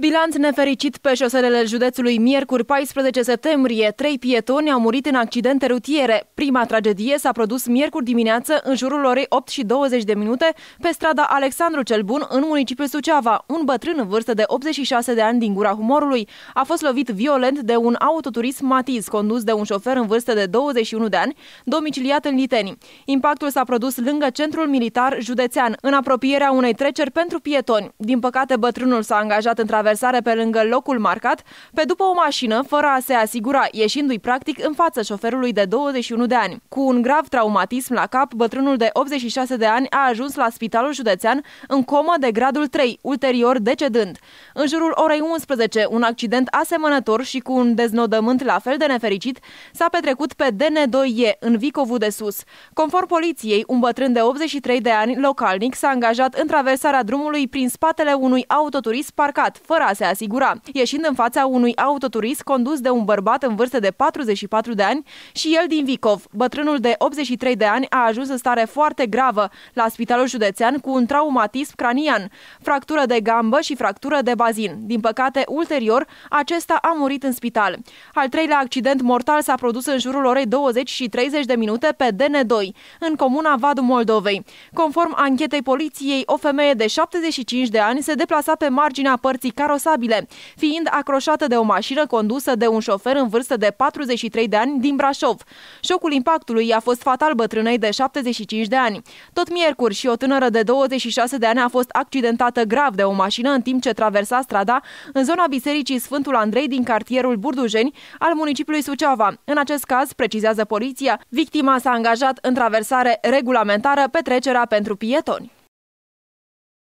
Bilanț nefericit pe șoselele județului miercuri 14 septembrie. Trei pietoni au murit în accidente rutiere. Prima tragedie s-a produs miercuri dimineață în jurul orei 8 și 20 de minute pe strada Alexandru cel Bun în municipiul Suceava. Un bătrân în vârstă de 86 de ani din gura humorului a fost lovit violent de un autoturism Matiz condus de un șofer în vârstă de 21 de ani, domiciliat în Liteni. Impactul s-a produs lângă centrul militar județean, în apropierea unei treceri pentru pietoni. Din păcate, bătrânul s-a angajat în traversare traversare pe lângă locul marcat, pe după o mașină, fără a se asigura, ieșindu-i practic în fața șoferului de 21 de ani. Cu un grav traumatism la cap, bătrânul de 86 de ani a ajuns la spitalul județean în comă de gradul 3, ulterior decedând. În jurul orei 11, un accident asemănător și cu un deznodământ la fel de nefericit s-a petrecut pe DN2E, în Vicovu de Sus. Conform poliției, un bătrân de 83 de ani, localnic, s-a angajat în traversarea drumului prin spatele unui autoturism parcat, fără fără a se asigura, ieșind în fața unui autoturist condus de un bărbat în vârstă de 44 de ani și el din Vicov. Bătrânul de 83 de ani a ajuns în stare foarte gravă la Spitalul Județean cu un traumatism cranian, fractură de gambă și fractură de bazin. Din păcate, ulterior, acesta a murit în spital. Al treilea accident mortal s-a produs în jurul orei 20 și 30 de minute pe DN2, în comuna Vadu Moldovei. Conform anchetei poliției, o femeie de 75 de ani se deplasa pe marginea părții carosabile, fiind acroșată de o mașină condusă de un șofer în vârstă de 43 de ani din Brașov. Șocul impactului a fost fatal bătrânei de 75 de ani. Tot miercuri și o tânără de 26 de ani a fost accidentată grav de o mașină în timp ce traversa strada în zona Bisericii Sfântul Andrei din cartierul Burdujeni al municipiului Suceava. În acest caz, precizează poliția, victima s-a angajat în traversare regulamentară petrecerea pentru pietoni.